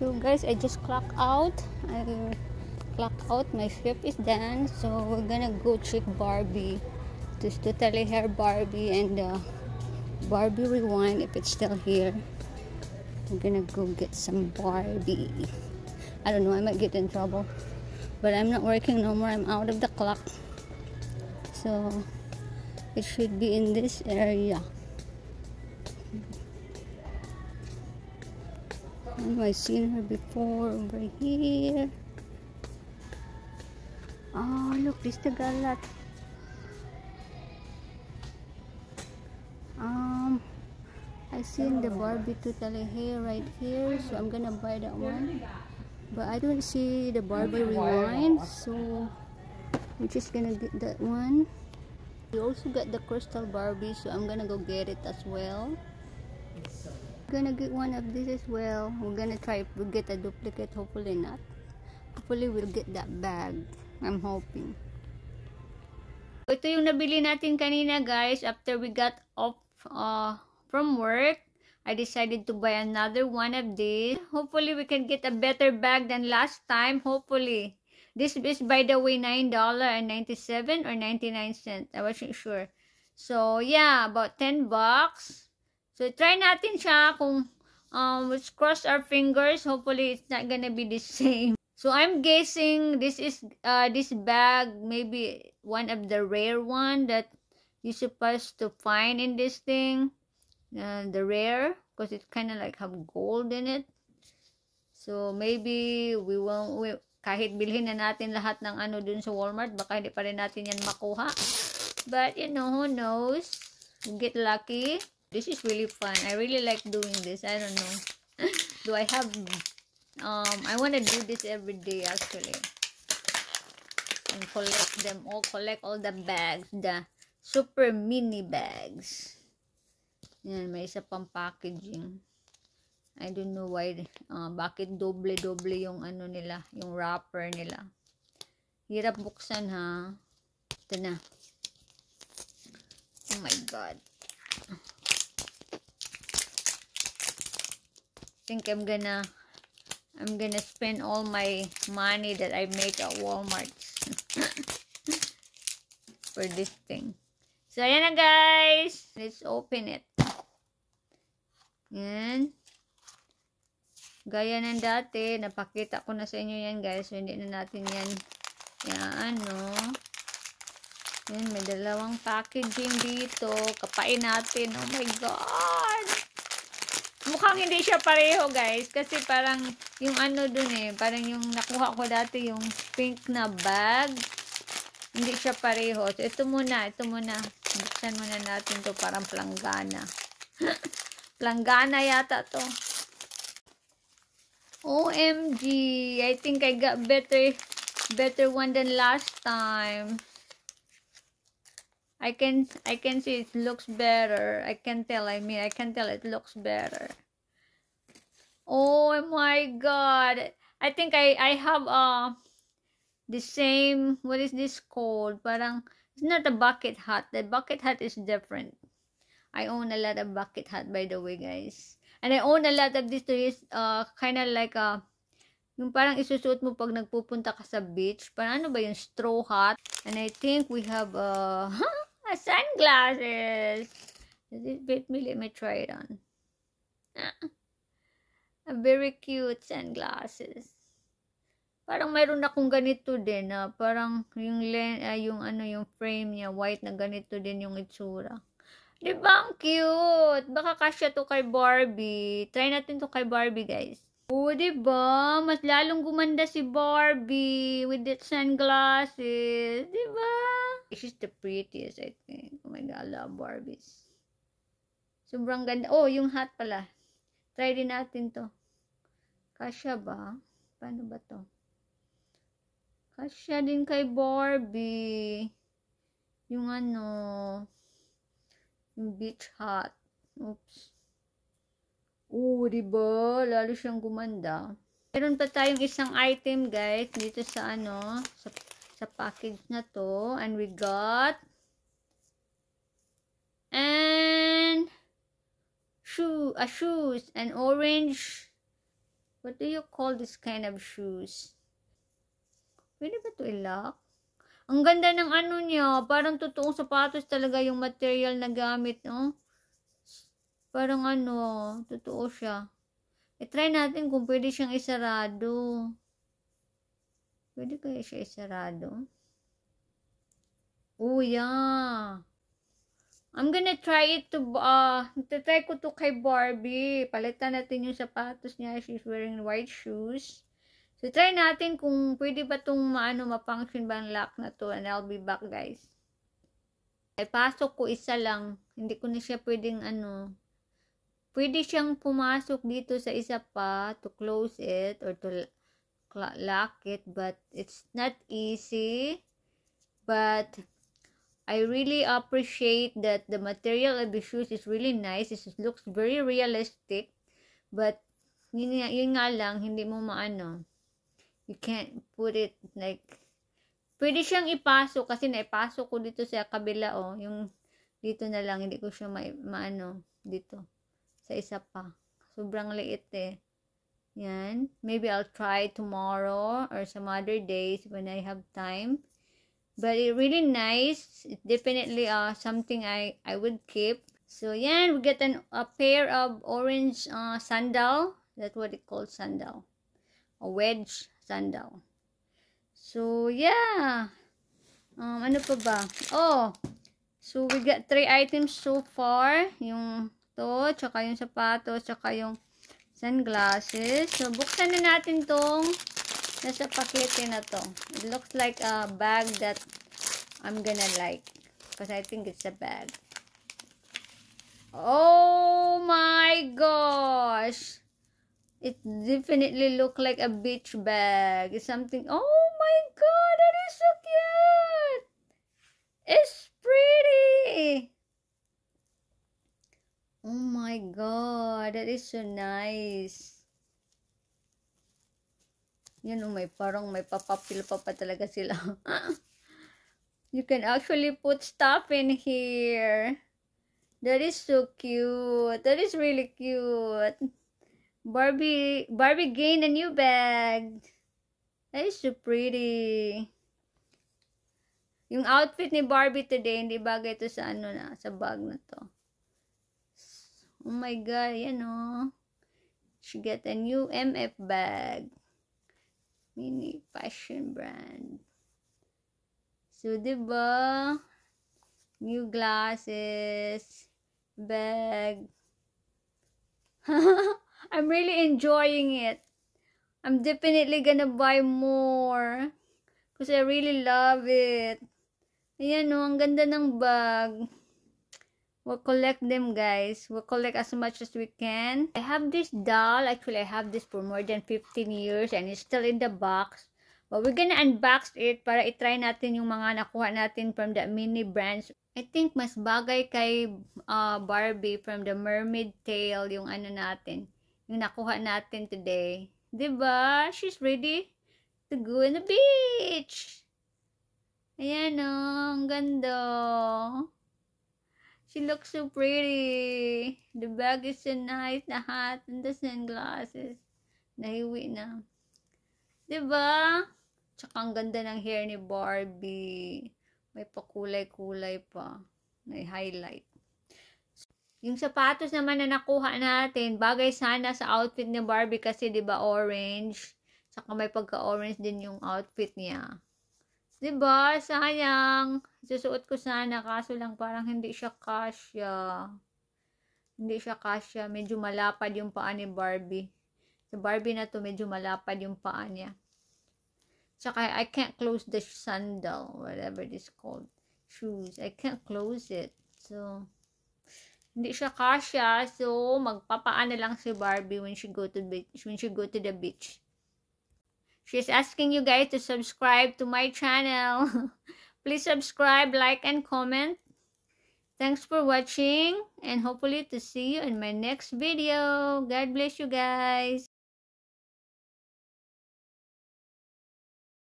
so guys i just clock out i clock out my shift is done so we're gonna go check barbie to totally hair barbie and uh, barbie rewind if it's still here i'm gonna go get some barbie i don't know i might get in trouble but i'm not working no more i'm out of the clock so it should be in this area Have I seen her before over here? Oh, look, this the galat. Um, I seen the Barbie totally hair right here, so I'm gonna buy that one. But I don't see the Barbie rewind, so we're just gonna get that one. We also got the crystal Barbie, so I'm gonna go get it as well. gonna get one of this as well we're gonna try to get a duplicate hopefully not hopefully we'll get that bag I'm hoping ito yung nabili natin kanina guys after we got off uh, from work I decided to buy another one of these hopefully we can get a better bag than last time hopefully this is by the way $9.97 or 99 cents I wasn't sure so yeah about 10 bucks So, try natin siya kung um, let's cross our fingers. Hopefully, it's not gonna be the same. So, I'm guessing this is, uh, this bag, maybe one of the rare one that you're supposed to find in this thing. Uh, the rare, because it kind of like have gold in it. So, maybe we won't, we, kahit bilhin na natin lahat ng ano dun sa Walmart, baka hindi pa rin natin yan makuha. But, you know, who knows? You get lucky. This is really fun. I really like doing this. I don't know. do I have... Um, I want to do this every day actually. And collect them all. Collect all the bags. The super mini bags. Yan, may isa pang packaging. I don't know why. Uh, bakit doble-doble yung ano nila. Yung wrapper nila. Hirap buksan ha. Ito na. Oh my God. think I'm gonna I'm gonna spend all my money that I make at Walmart for this thing. So, ayan na guys. Let's open it. Yan. Gaya ng dati. Napakita ko na sa inyo yan guys. So, hindi na natin yan. Yan, ano. Yan, may dalawang packaging dito. Kapain natin. Oh my God mukhang hindi siya pareho guys kasi parang yung ano dun eh parang yung nakuha ko dati yung pink na bag hindi siya pareho so ito muna ito muna buksan muna natin to parang planggana planggana yata to OMG I think I got better better one than last time I can I can see it looks better. I can tell. I mean, I can tell it looks better. Oh my god. I think I I have uh the same what is this called? Parang it's not a bucket hat. The bucket hat is different. I own a lot of bucket hat by the way, guys. And I own a lot of these uh kind of like a uh, yung parang isusuot mo pag nagpupunta ka sa beach. Parang ano ba yung straw hat? And I think we have uh My sunglasses. Does it fit me? Let me try it on. Ah. a very cute sunglasses. Parang mayroon akong ganito din na ah. parang yung len, ah, yung ano yung frame niya white na ganito din yung itsura. 'Di ba ang cute? Baka kasya to kay Barbie. Try natin to kay Barbie, guys. Oh, diba? Mas lalong gumanda si Barbie with the sunglasses. Diba? She's the prettiest, I think. Oh my God, I love Barbies. Sobrang ganda. Oh, yung hat pala. Try din natin to. Kasya ba? Paano ba to? Kasya din kay Barbie. Yung ano, yung beach hat. Oops. Oo, di ba? Lalo siyang gumanda. Meron pa tayong isang item, guys, dito sa ano, sa, sa package na to. And we got and shoe, uh, shoes, And orange What do you call this kind of shoes? Pwede ba ito ilak? Ang ganda ng ano niya. Parang totoong sapatos talaga yung material na gamit, no? Parang ano, totoo siya. I-try natin kung pwede siyang isarado. Pwede kaya siya isarado? Oh, yeah. I'm gonna try it to, uh, ah, try ko to kay Barbie. Palitan natin yung sapatos niya. She's wearing white shoes. So, try natin kung pwede ba itong maano, function ba ang lock na to. And I'll be back, guys. Ay, pasok ko isa lang. Hindi ko na siya pwedeng ano, pwede siyang pumasok dito sa isa pa to close it or to lock it but it's not easy but I really appreciate that the material of the shoes is really nice. It looks very realistic. But, yun, yun nga lang, hindi mo maano. You can't put it like, pwede siyang ipasok kasi naipasok ko dito sa kabila, oh. Yung dito na lang, hindi ko siya ma maano dito sa isa pa. Sobrang liit eh. Yan. Maybe I'll try tomorrow or some other days when I have time. But it really nice. It's definitely uh, something I, I would keep. So, yan. We get an, a pair of orange uh, sandal. That's what it called sandal. A wedge sandal. So, yeah. Um, ano pa ba? Oh, so we got three items so far. Yung ito, tsaka yung sapatos, tsaka yung sunglasses. So, buksan na natin tong nasa pakete na to. It looks like a bag that I'm gonna like. Because I think it's a bag. Oh my gosh! It definitely look like a beach bag. It's something... Oh my god! That is so cute! It's my God, that is so nice. Yan, oh, may parang may papapil pa pa talaga sila. you can actually put stuff in here. That is so cute. That is really cute. Barbie, Barbie gained a new bag. That is so pretty. Yung outfit ni Barbie today, hindi bagay ito sa ano na, sa bag na to. Oh my God, yan o. Oh. She get a new MF bag. Mini fashion brand. So, diba? New glasses. Bag. I'm really enjoying it. I'm definitely gonna buy more. Because I really love it. Ayan o, oh, ang ganda ng bag. We'll collect them, guys. We'll collect as much as we can. I have this doll. Actually, I have this for more than 15 years and it's still in the box. But we're gonna unbox it para itry natin yung mga nakuha natin from the mini brands. I think mas bagay kay uh, Barbie from the mermaid tail yung ano natin. Yung nakuha natin today. Diba? She's ready to go on the beach. Ayan o. Oh, ang ganda. Oh. She looks so pretty. The bag is so nice. The hat and the sunglasses. Naiwi na. Diba? Tsaka ang ganda ng hair ni Barbie. May pakulay-kulay pa. May highlight. Yung sapatos naman na nakuha natin, bagay sana sa outfit ni Barbie kasi 'di ba orange. Saka may pagka-orange din yung outfit niya. Diba? Sayang. Susuot ko sana. Kaso lang parang hindi siya kasya. Hindi siya kasya. Medyo malapad yung paa ni Barbie. Sa Barbie na to, medyo malapad yung paa niya. Tsaka, I can't close the sandal. Whatever this called. Shoes. I can't close it. So, hindi siya kasya. So, magpapaa na lang si Barbie when she go to, beach, when she go to the beach. She's asking you guys to subscribe to my channel. Please subscribe, like, and comment. Thanks for watching and hopefully to see you in my next video. God bless you guys.